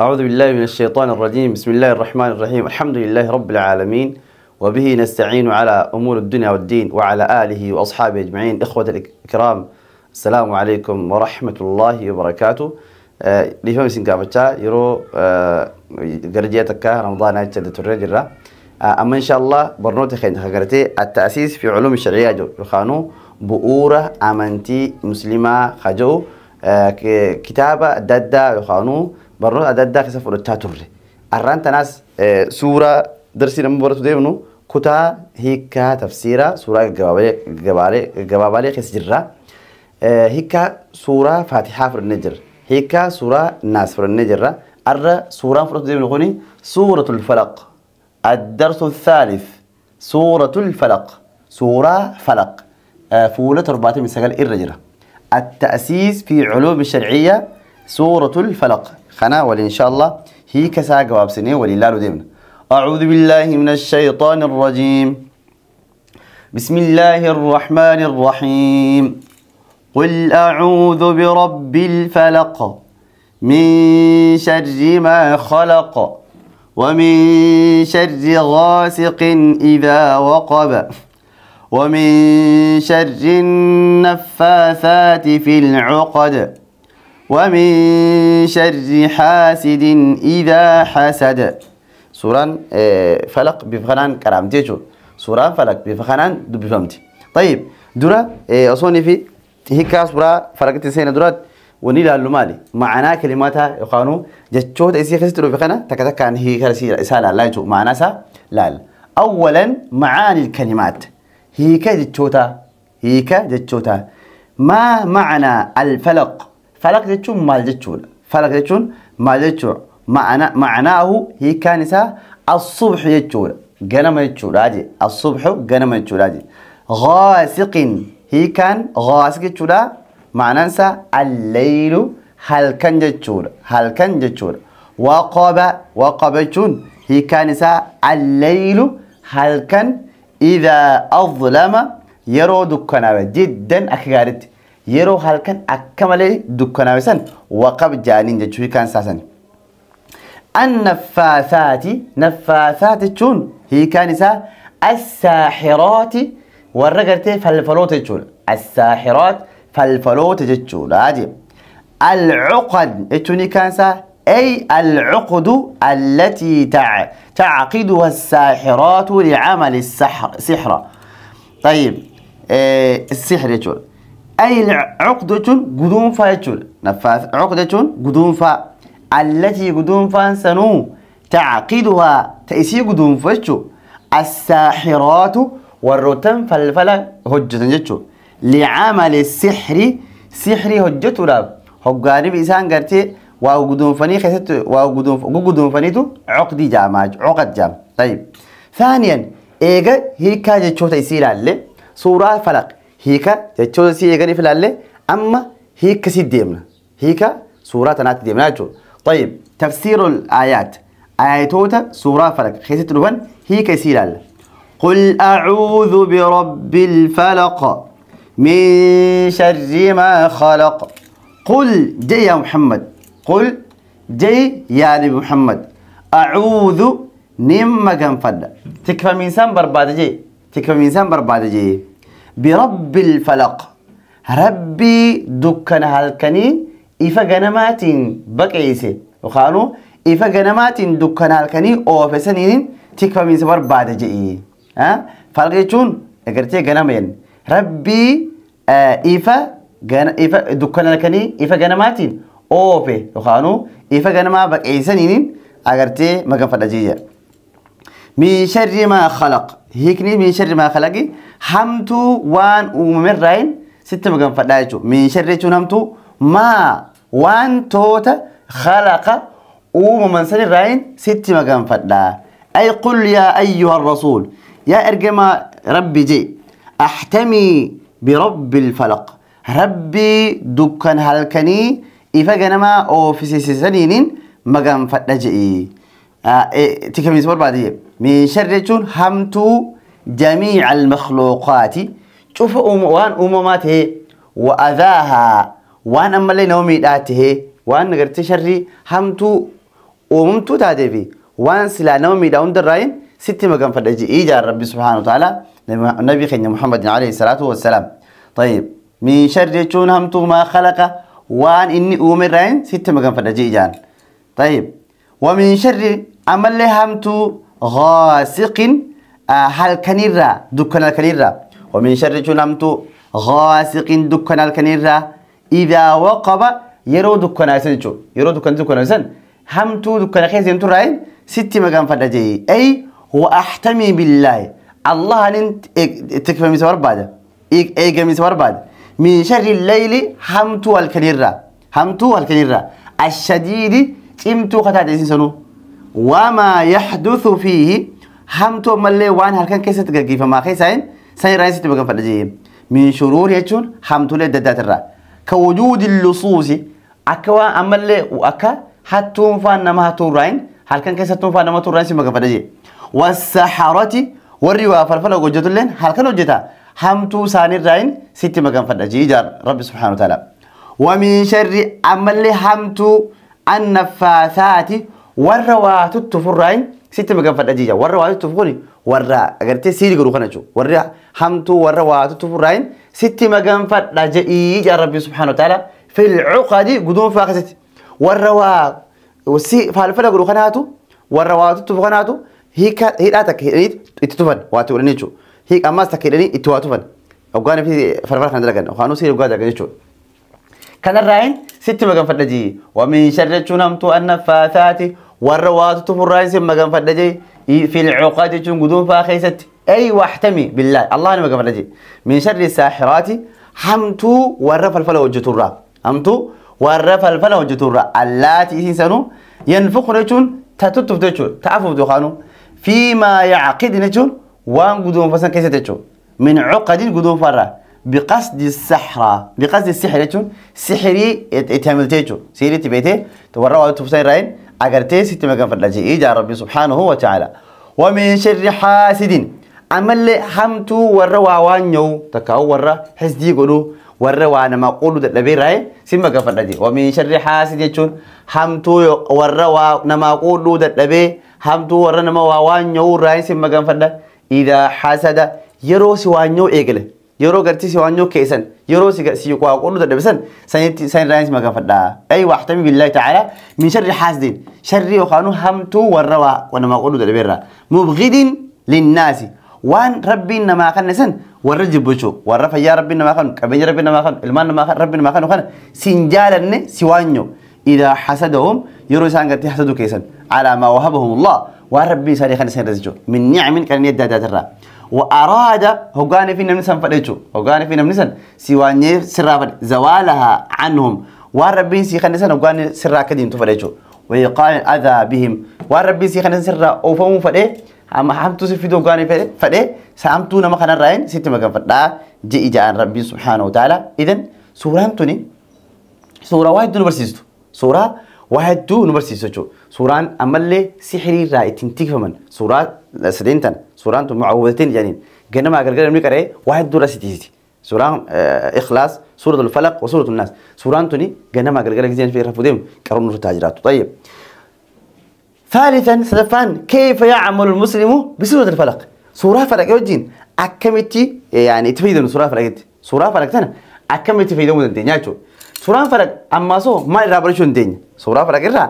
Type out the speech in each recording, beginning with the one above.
أعوذ بالله من الشيطان الرجيم بسم الله الرحمن الرحيم الحمد لله رب العالمين وبه نستعين على أمور الدنيا والدين وعلى آله وأصحابه أجمعين إخوة الكرام السلام عليكم ورحمة الله وبركاته آه، لفهم سنكافتا يرو آه، قرجيتك رمضان أجل آية الرجل آه، أما إن شاء الله برنوت خين خقرتي التأسيس في علوم الشرعية جو يخانو بؤورة أمانتي مسلمة خجو كتابة دادة يخانو برو عدد داخل سفر التاتور أران تناس سورة درسنا مباراة ديفنو كتا هيكا تفسيرا سورة جبالي خسجرة هيكا سورة فاتحة في النجر هيكا سورة ناس في النجر أرى سورة فرط ديفنو غني سورة الفلق الدرس الثالث سورة الفلق سورة فلق فولة رباطي من سجل إرجرة التأسيس في علوم الشرعية سورة الفلق خنا ولي إن شاء الله هي كسا جواب سنة ولله ديمنا أعوذ بالله من الشيطان الرجيم بسم الله الرحمن الرحيم قل أعوذ برب الفلق من شر ما خلق ومن شر غاسق إذا وقب ومن شر النفاثات في العقد ومن شر حاسد إذا حسد سورة آه، فلق بفخنان كرام تيجو سورة فلق بفخنان دو بفهمتي طيب درا آه، أصوني في هيكا سورة فلق سينا درات ونيلا اللمالي معنا كلماتها يقانو جتشوت إسي خسترو بخنا تكتك عن هيكا كرسي إسالة لا يجو معنا سا لا أولا معاني الكلمات هيكا جتشوتا هيكا جتشوتا ما معنى الفلق فلك جتشون مال جتشون فلك جتشون مال جتشون معنا معناه هي كانسا الصبح جتشون جنم جتشون راجي الصبح جنم جتشون راجي غاسق هي كان غاسق جتشون معنانسا الليل هل كان جتشون هل كان جتشون وقاب وقاب جتشون هي كانسا الليل هل كان إذا أظلم يرو دكانا جدا أخي يرو هالكن أكملي دكنا وسن وقب جانين جتوي كان ساسن النفاثات نفاثات تشون هي كانسا الساحرات والرجرت فالفلوت تشون الساحرات فالفلوت تشون عادي العقد تشوني كانسا أي العقد التي تع... تعقدها الساحرات لعمل السحر سحرة طيب إيه السحر يقول أي عقدة قدوم فا يتشل نفاث عقدة قدوم فا التي قدوم فا سنو تعقيدها تأسي قدوم فا الساحرات والروتن فالفلا هجة جتشو لعمل السحر سحر هجة راب هجانب إسان قرتي واو قدوم فني خيست واو قدوم قدوم فنيتو عقد جاماج عقد جام طيب ثانيا إيجا هي كاجة شوتا يصير عليه فلق هيكا jechuun سي eeganiif ilaalle أما hiika si deemna hiika suuraa tanaatti deemna jechuudha. طيب تفسير الآيات آياتوتا سورة فلك خيست هيكا هي كسيلال قل أعوذ برب الفلق من شر ما خلق قل جي يا محمد قل جي يا نبي محمد أعوذ نم كان فدا تكفى من سان برباد جي تكفى من سان برباد جي برب الفلق ربي دكان هالكني إفا جنمات بقيس وخانو إفا جنمات دكان هالكني أو فسنين تكفى من سبر بعد جئي ها فلق يجون أقرتي جنمين ربي آه إفا جن إفا دكان هالكني إفا جنمات أو في وخانو إفا جنما بقيسنين أقرتي مكان فلجيجة من شر ما خلق هيكني من شر ما خلقي همتو وان أمير راين ستة مقام فدايتو من شر ريتو همتو ما وان توتا خلق أمم سن راين ستة مقام فدا أي قل يا أيها الرسول يا إرجما ربي جي أحتمي برب الفلق ربي دكان هالكني إذا جنما أو في سنين مقام فدا جي آه إيه تكمل بعد يب. من شر جون همتو جميع المخلوقات شوف أم وان أمماته وأذاها وان أما لي نومي داته وان نغرت شري همتو أممتو تادبي وان سلا نومي داون دراين ستي مقام فدجي إيجا ربي سبحانه وتعالى نبي خير محمد عليه الصلاة والسلام طيب من شر جون همتو ما خلق وان إني أمي راين ستي مقام فدجي إيجان طيب ومن شر أما لي همتو غاسق آه، هل كنيرة دكان الكنيرة ومن شر جنمت غاسق دكان الكنيرة إذا وقب يرو دكان يسنجو يرو دكان دكان هم تو دكان خيز يمتو راين ستي مقام فرجي أي هو أحتمي بالله الله أن تكفى مسوار بعد أي من سوار بعد من شر الليل هم تو الكنيرة هم تو الكنيرة الشديد تمتو خطأ يسنجو وما يحدث فيه همتو ملي وان هلكن كيسه تغغي فما خيسين ساي رايس تبغن فدجي من شرور تو همتو لي دداتر كوجود اللصوص اكوا املي واكا حتون فان ما تورين هلكن كيسه تون فان ما تورين سيما فدجي والسحره والروا فلفل وجدت لين هلكن وجتا همتو ساني راين سيتي مغن فدجي جار رب سبحانه وتعالى ومن شر املي همتو النفاثات ورا واتو تفرعين ستة مكان فدجيجة ورا واتو تفقني ورا أجر تسيري قروخنا شو ورا هم تو ورا واتو تفرعين ستة مكان فدجيجة رب سبحانه وتعالى في العقدي قدوم فاقزت ورا وا وسي فالفلا قروخنا هاتو ورا واتو تفقنا هاتو هيك هي أتاك هي إت تفن واتو شو هيك أماس تكيرني إتو واتفن أقوانا في فرفر خندلا كان أخوانو سيري قادة قرني شو كان الرعين ستة مكان فدجيجة ومن شر تشنمتو النفاثات warra waatu tufurraa isin maganfadha في العقاد جون قدوم فاخيست أي واحتمي بالله الله أنا مقفل فدجي من شر الساحرات حمتو ورف الفلا وجتورا حمتو ورف الفلا وجتورا اللاتي سنو ينفخن جون تتتف جون تعفو دخانو فيما يعقد جون وان قدوم فسن كيست جون من عقد قدوم فرا بقصد السحرة بقصد السحرة جون سحري اتعملت جون سيري تبيته تورا وتفسير راين agartee sitti maganfadha jedhee ijaa rabbi subhaanahu wa ta'ala ومن شر حاسد عمل حمت ورا وانيو تكاو ورا حسدي قولو ورا وانا ما قولو ده لبي راي سيما كفر دي ومن شر حاسد يجون حمت ورا وانا ما قولو ده لبي حمت ورا نما وانيو راي سيما كفر إذا حسد يروس وانيو إيجله يرو قرتي سو أنجو كيسن يرو سي سيقوا قلنا ده بسن سين سين رئيس ما كفدا أي واحد من بالله تعالى من شر حاسدين شر يخانو هم تو والروا وأنا ما قلنا ده بيرة مبغدين للناس وان ربي نما خان نسن ورجب بشو ورفا يا ربي نما خان كبير ربي نما خان المان نما خان ربي نما خان وخان سنجالا سوى أنجو إذا حسدهم يرو سان قرتي حسدو كيسن على ما وهبهم الله وربي سالي خان سين رزجو من نعم كان يدا دا ترى وأراد هجاني في نمسن فديتشو هجاني في نمسن سواني سرافد زوالها عنهم وربي سي خنسن هجاني سرا كدين تفديتشو ويقال أذى بهم وربي سي خنسن سرا أوفهم فدي أما هم تصفي دو هجاني فدي سامتو نما خنا راين ستي مكان فدا جي جاء ربي سبحانه وتعالى إذن سورة توني سورة واحد دون برسيستو سورة وهدو نمبر سيسوشو سوران أملي سحري را رائتين تكفمن سورات سدينتن سوران تو معوذتين يعني جنما أقرقر أمريكا رأي وهدو راسيتيزي سوران آه، إخلاص سورة الفلق وسورة الناس سوران توني جنما أقرقر أمريكا في رفودهم كرون تاجرات طيب ثالثا سلفان كيف يعمل المسلم بسورة الفلق سورة فلق يوجين أكمتي يعني تفيدون سورة فلق سورة فلق تنا أكمتي تفيدون دنتين ياتو يعني suuraan farak ammaasoo maal irraa barachuu dandeenya suuraa farak irraa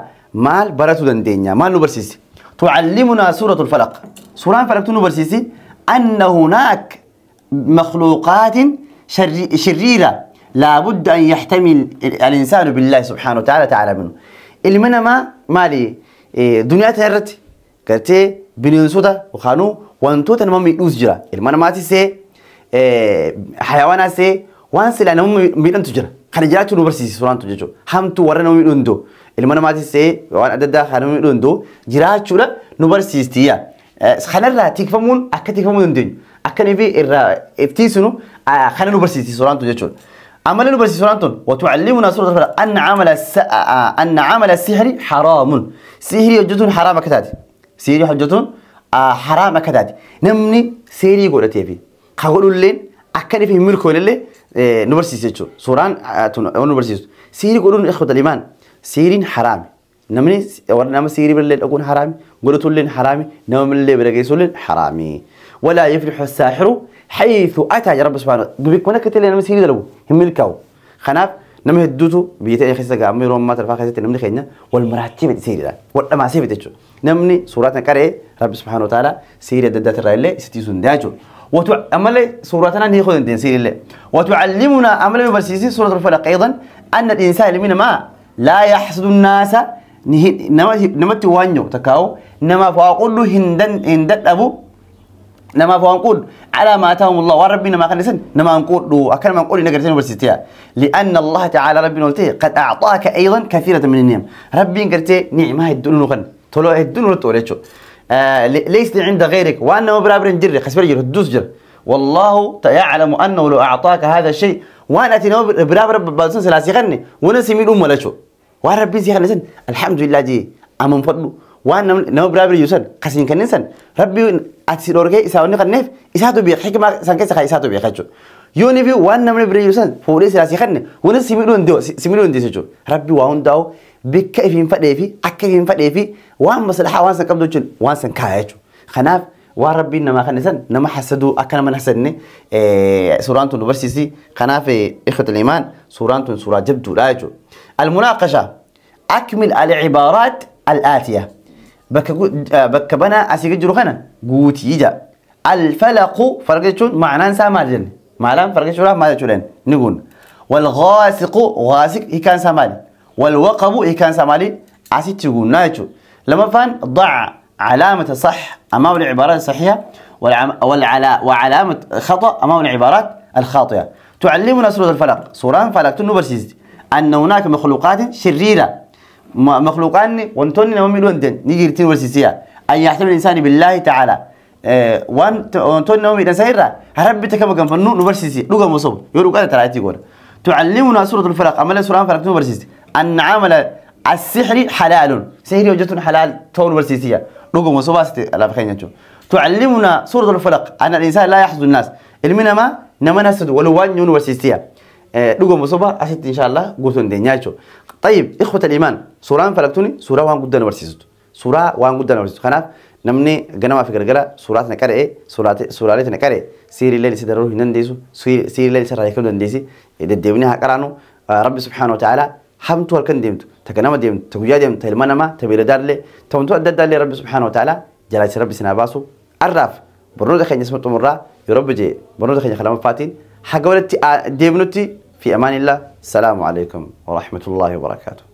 maal baratuu dandeenya maal nu barsiisi تعلمنا سورة الفلق سورة الفلق تنبرسيسي أن هناك مخلوقات شريرة لابد أن يحتمل الإنسان بالله سبحانه وتعالى تعالى منه اللي منا ما مالي دنيا تهرت كرتي بنينسوتا وخانو وانتوتا نمام يدوس جرا المنا ماتي سي حيوانا سي وانسي لأنهم ميدان تجرا خارجات نوبرسيس سوران تجيو هم تو ورنا نومي لندو إلما ما تيسى وان أدد ده خارج نومي لندو جراح شورا نوبرسيس تيا خان الله تيك فمون أك تيك فمون نبي إر إفتي سنو خان نوبرسيس سوران تجيو عمل نوبرسيس سوران تون وتعلمنا سورة فلا أن عمل س أن عمل السحر حرام سحر يوجد حرام كتاد سحر يوجد حرام كتاد نمني سيري قولتي في خقول لين أكاد في ملكه للي إيه، نبرسيس يجو سوران أو نبرسيس سيري يقولون إخوة الإيمان سيرين حرام نمني ورنا سيري بالليل أكون حرامي قلت لين حرامي نوم اللي برقيس لين حرامي ولا يفلح الساحر حيث أتى يا رب سبحانه قبيك وانا كتير لنا سيري دلو هم ملكه خناف نمه الدوتو بيتا يخسر قامي روم ما ترفع خسر نمني خينا والمراتب سيري ده سيري تجو نمني سورة كره رب سبحانه وتعالى سيري ددات الرئيلة ستيسون داجو وتع وتعمل سورتنا هي خذ تنسير الله وتعلمنا أمل برسيسي سورة الفلق أيضا أن الإنسان من ما لا يحسد الناس نما نما توانيو تكاو نما فاقول هندن هندن أبو نما فاقول على ما أتاهم الله وربنا ما كان لسن نما نقول أكن ما نقول نقدر برسيتيا لأن الله تعالى ربنا قلت قد أعطاك أيضا كثيرة من النعم ربنا قلت نعمة الدنيا غن تلو الدنيا تولتشو آه، ليس لي عند غيرك وانه برابر جري خسر جري دوس جري والله يعلم انه لو اعطاك هذا الشيء وانا تنو برابر بالسن سلاسي غني وانا سميل ام ولا شو وانا ربي زي خلصن الحمد لله جي امم فضل وانا نو برابر يوسن خسين كنسن ربي اتي دورغي اساوني قنف اساتو بحكمه سانكيس خاي اساتو خجو يوني في وانا من يوسن فوري سلاسي خني وانا سميلون دو سميلون دي سجو ربي واون داو بكيف ينفدي في أكيف ينفدي في وان مسلحة وان سكب دوتشن وان سن كايتشو خناف وربي نما خنسن نما حسدو أكنا من حسدني ايه سوران تون برسيسي خناف إخوة الإيمان سوران تون سورة جبدو لايتشو المناقشة أكمل العبارات الآتية بك بنا أسيق جروخنا قوت يجا الفلق فرقتشون معنى سامارجن معلم فرقتشون راه ماذا تشولين نقول والغاسق غاسق هي كان سامارجن والوقب إيه كان سامالي أسيتيغو نايتو لما فان ضع علامة صح أمام العبارات الصحيحة والعلا وعلامة خطأ أمام العبارات الخاطئة تعلمنا سورة الفلق سورة الفلق تنبرسيز أن هناك مخلوقات شريرة مخلوقان وانتون نمامي لوندن نيجي تنبرسيسيا أن يحتمل الإنسان بالله تعالى وانتون نمامي لنسيرة هرب تكما كان فنو نبرسيسي لغا مصوب يورو قادة ترى تعلمنا سورة الفلق أما سورة الفلق تنبرسيز أن عمل السحر حلال سحر وجهة حلال تون ورسيسية رقم وصباست الله بخير تعلمنا سورة الفلق أن الإنسان لا يحزن الناس المنا ما نمنا سد ولوان يون ورسيسية رقم آه، وصبا أشت إن شاء الله قوتون دنيا طيب إخوة الإيمان سورة فلقتوني سورة وان قدنا ورسيسد سورة وان قدنا ورسيسد خناف نمني جنوا fi gargara suuraa qara'e suuraalee tana qara'e sirii leel isa dararuu hin dandeessu sirii leel isa raayekuu dandeessi deddeebinee haa qaraanu rabbi حمتو هالكن ديمت تكنا ما ديمت تقول يا ديمت هل ما نما تبي ردار لي تمنتو أدد دار لي رب سبحانه وتعالى جلالة رب سنباسو عرف برونو دخين اسمه تمرة يا جي برونو دخين خلاص فاتين حقولتي ديمنتي في أمان الله السلام عليكم ورحمة الله وبركاته